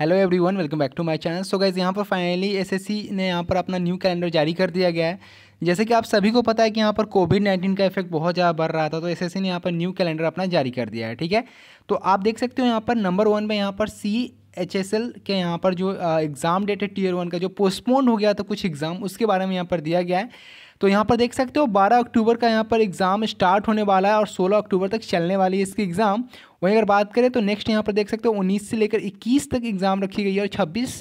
hello everyone welcome back to my channel so guys यहाँ पर finally SSC ने यहाँ पर अपना न्यू कैलेंडर जारी कर दिया गया है जैसे कि आप सभी को पता है कि यहाँ पर कोविड नाइन्टीन का इफेक्ट बहुत ज़्यादा बढ़ रहा था तो एसएससी ने यहाँ पर न्यू कैलेंडर अपना जारी कर दिया है ठीक है तो आप देख सकते हो यहाँ पर नंबर वन में यहाँ पर सी एच के यहाँ पर जो एग्ज़ाम डेट है टीयर वन का जो पोस्टपोन हो गया था कुछ एग्ज़ाम उसके बारे में यहाँ पर दिया गया है तो यहाँ पर देख सकते हो 12 अक्टूबर का यहाँ पर एग्ज़ाम स्टार्ट होने वाला है और 16 अक्टूबर तक चलने वाली है इसकी एग्ज़ाम वहीं अगर बात करें तो नेक्स्ट यहाँ पर देख सकते हो 19 से लेकर 21 तक एग्ज़ाम रखी गई है और 26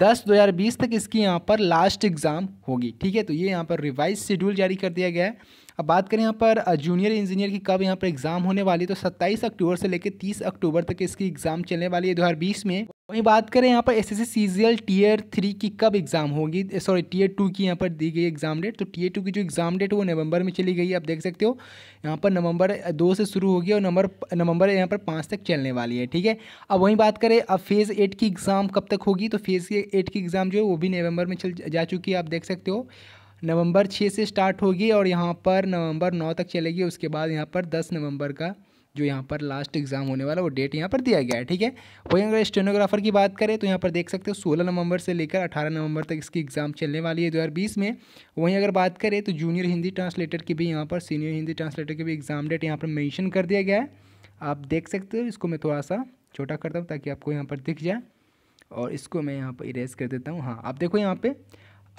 दस दो हज़ार बीस तक इसकी यहाँ पर लास्ट एग्ज़ाम होगी ठीक है तो ये यहाँ पर रिवाइज शेड्यूल जारी कर दिया गया है अब बात करें यहाँ पर जूनियर इंजीनियर की कब यहाँ पर एग्ज़ाम होने वाली तो सत्ताईस अक्टूबर से लेकर तीस अक्टूबर तक इसकी एग्ज़ाम चलने वाली है दो में वहीं बात करें यहाँ पर S S C tier three की कब एग्ज़ाम होगी सॉरी टीयर टू की यहाँ पर दी गई एग्ज़ाम डेट तो टीयर टू की जो एग्ज़ाम डेट है वो नवंबर में चली गई आप देख सकते हो यहाँ पर नवंबर दो से शुरू होगी और नंबर नवंबर यहाँ पर पाँच तक चलने वाली है ठीक है अब वहीं बात करें अब फेज़ एट की एग्ज़ाम कब तक होगी तो फेज़ एट की एग्ज़ाम जो है वो भी नवंबर में चल जा चुकी है आप देख सकते हो नवंबर छः से स्टार्ट होगी और यहाँ पर नवंबर नौ तक चलेगी उसके बाद यहाँ पर दस नवंबर का जो यहाँ पर लास्ट एग्ज़ाम होने वाला वो डेट यहाँ पर दिया गया है ठीक है वहीं अगर स्टेनोग्राफर की बात करें तो यहाँ पर देख सकते हो सोलह नवंबर से लेकर अठारह नवंबर तक इसकी एग्ज़ाम चलने वाली है दो में वहीं अगर बात करें तो जूनियर हिंदी ट्रांसलेटर की भी यहाँ पर सीनियर हिंदी ट्रांसलेटर की भी एग्ज़ाम डेट यहाँ पर मैंशन कर दिया गया है आप देख सकते हो इसको मैं थोड़ा सा छोटा करता हूँ ताकि आपको यहाँ पर दिख जाए और इसको मैं यहाँ पर इरेज कर देता हूँ हाँ आप देखो यहाँ पर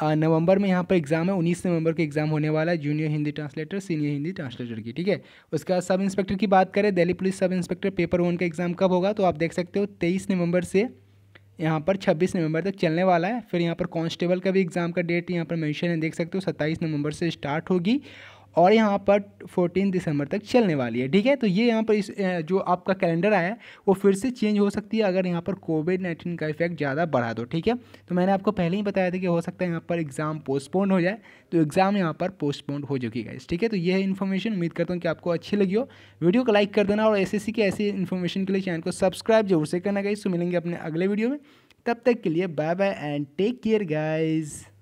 नवंबर में यहाँ पर एग्ज़ाम है उन्नीस नवंबर को एग्ज़ाम होने वाला है junior Hindi translator senior Hindi translator की ठीक है उसके बाद सब इंस्पेक्टर की बात करें Delhi police sub inspector paper one का एग्ज़ाम कब होगा तो आप देख सकते हो तेईस नवंबर से यहाँ पर 26 नवंबर तक चलने वाला है फिर यहाँ पर कॉन्स्टेबल का भी एग्ज़ाम का डेट यहाँ पर मैंशन है देख सकते हो सत्ताईस नवंबर से स्टार्ट होगी और यहाँ पर फोर्टीन दिसंबर तक चलने वाली है ठीक है तो ये यहाँ पर इस जो आपका कैलेंडर आया है वो फिर से चेंज हो सकती है अगर यहाँ पर कोविड नाइन्टीन का इफेक्ट ज़्यादा बढ़ा दो ठीक है तो मैंने आपको पहले ही बताया था कि हो सकता है यहाँ पर एग्ज़ाम पोस्टपोन हो जाए तो एग्ज़ाम यहाँ पर पोस्टपोन हो चुकी है ठीक है तो ये इन्फॉर्मेशन उम्मीद करता हूँ कि आपको अच्छी लगी हो वीडियो को लाइक कर देना और एस के ऐसी इन्फॉर्मेशन के लिए चैनल को सब्सक्राइब जरूर से करना गाइज तो मिलेंगे अपने अगले वीडियो में तब तक के लिए bye bye and take care guys